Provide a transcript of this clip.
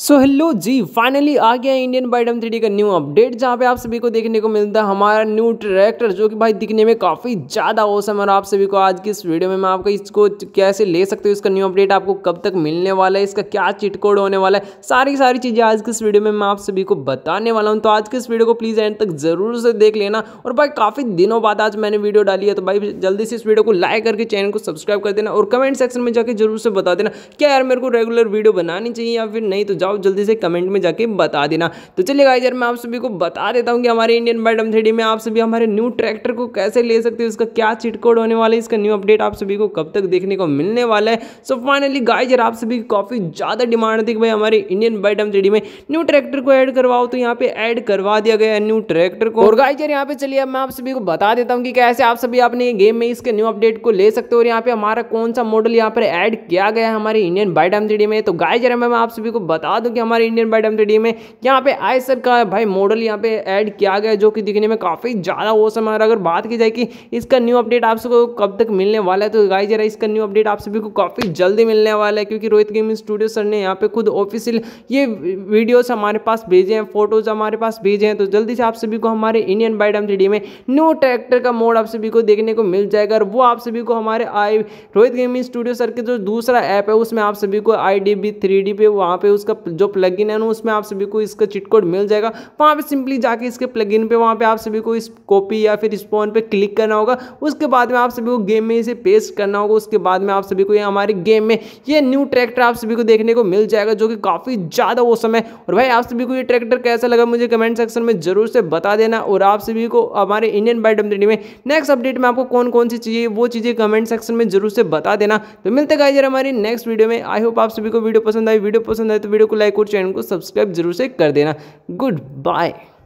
so hello जी finally आ गया Indian बाइडम थ्री का न्यू अपडेट जहाँ पे आप सभी को देखने को मिलता है हमारा न्यू ट्रैक्टर जो कि भाई दिखने में काफ़ी ज़्यादा औसम और आप सभी को आज की इस वीडियो में मैं आपको इसको कैसे ले सकते हो इसका न्यू अपडेट आपको कब तक मिलने वाला है इसका क्या चिटकोड होने वाला है सारी सारी चीज़ें आज की इस वीडियो में मैं आप सभी को बताने वाला हूँ तो आज की इस वीडियो को प्लीज़ एंड तक ज़रूर से देख लेना और भाई काफ़ी दिनों बाद आज मैंने वीडियो डाली है तो भाई जल्दी से इस वीडियो को लाइक करके चैनल को सब्सक्राइब कर देना और कमेंट सेक्शन में जाकर जरूर से बता देना क्या यार मेरे को रेगुलर वीडियो बनानी चाहिए या फिर नहीं तो जाओ जल्दी से कमेंट में जाके बता देना तो चलिए गाइस यार मैं आप सभी को बता देता हूँ कि हमारे इंडियन मैडम थ्री में आप सभी हमारे न्यू ट्रैक्टर को कैसे ले सकते हो उसका क्या चिटकोड होने वाला है इसका न्यू अपडेट आप सभी को कब तक देखने को मिलने वाला है सो फाइनली गाइस यार आप सभी काफ़ी ज़्यादा डिमांड थी कि भाई हमारे इंडियन बैडम थ्री में न्यू ट्रैक्टर को ऐड करवाओ तो यहाँ पे ऐड करवा दिया गया है न्यू ट्रैक्टर को और गाइस यार यहाँ पे चलिए मैं आप सभी को बता देता हूँ कि कैसे आप सभी अपने गेम में इसके न्यू अपडेट को ले सकते हो और यहाँ पे हमारा कौन सा मॉडल यहाँ पर ऐड किया गया है हमारे इंडियन बाइडम थ्री में तो गाइज यार मैं आप सभी को बता बता दूँ कि हमारे इंडियन बाइट एम में यहाँ पे आई सर का भाई मॉडल यहाँ पे ऐड किया गया जो कि दिखने में काफ़ी ज़्यादा वो समय और अगर बात की जाए कि इसका न्यू अपडेट आप सबको कब तक मिलने वाला है तो गाई जरा इसका न्यू अपडेट आप सभी को काफ़ी जल्दी मिलने वाला है क्योंकि रोहित गेमिंग स्टूडियो सर ने यहाँ पर खुद ऑफिशियल ये वीडियोज़ हमारे पास भेजे हैं फोटोज़ हमारे पास भेजे हैं तो जल्दी से आप सभी को हमारे इंडियन बाइट एम में न्यू ट्रैक्टर का मोड आप सभी को देखने को मिल जाएगा और वो आप सभी को हमारे आई रोहित गेमिंग स्टूडियो सर के जो दूसरा ऐप है उसमें आप सभी को I D B three D पे वहाँ पे उसका जो प्लग है ना उसमें आप सभी को इसका चिट कोड मिल जाएगा वहाँ पर सिंपली जाके इसके प्लग इन पर वहाँ पर आप सभी को इस कॉपी या फिर स्पॉन पर क्लिक करना होगा उसके बाद में आप सभी को गेम में इसे पेस्ट करना होगा उसके बाद में आप सभी को ये हमारे गेम में ये न्यू ट्रैक्टर आप सभी को देखने को मिल जाएगा जो कि काफ़ी ज़्यादा वो समय और भाई आप सभी को ये ट्रैक्टर कैसा लगा मुझे कमेंट सेक्शन में ज़रूर से बता देना और आप सभी को हमारे इंडियन बाइट एम में नेक्स्ट अपडेट में आपको कौन कौन सी चाहिए वो चीज़ें कमेंट सेक्शन में जरूर से बता देना तो मिलते गाइजर हमारी नेक्स्ट वीडियो में आई होप आप सभी को वीडियो पसंद आई वीडियो पसंद आए तो वीडियो को लाइक और चैनल को सब्सक्राइब जरूर से कर देना गुड बाय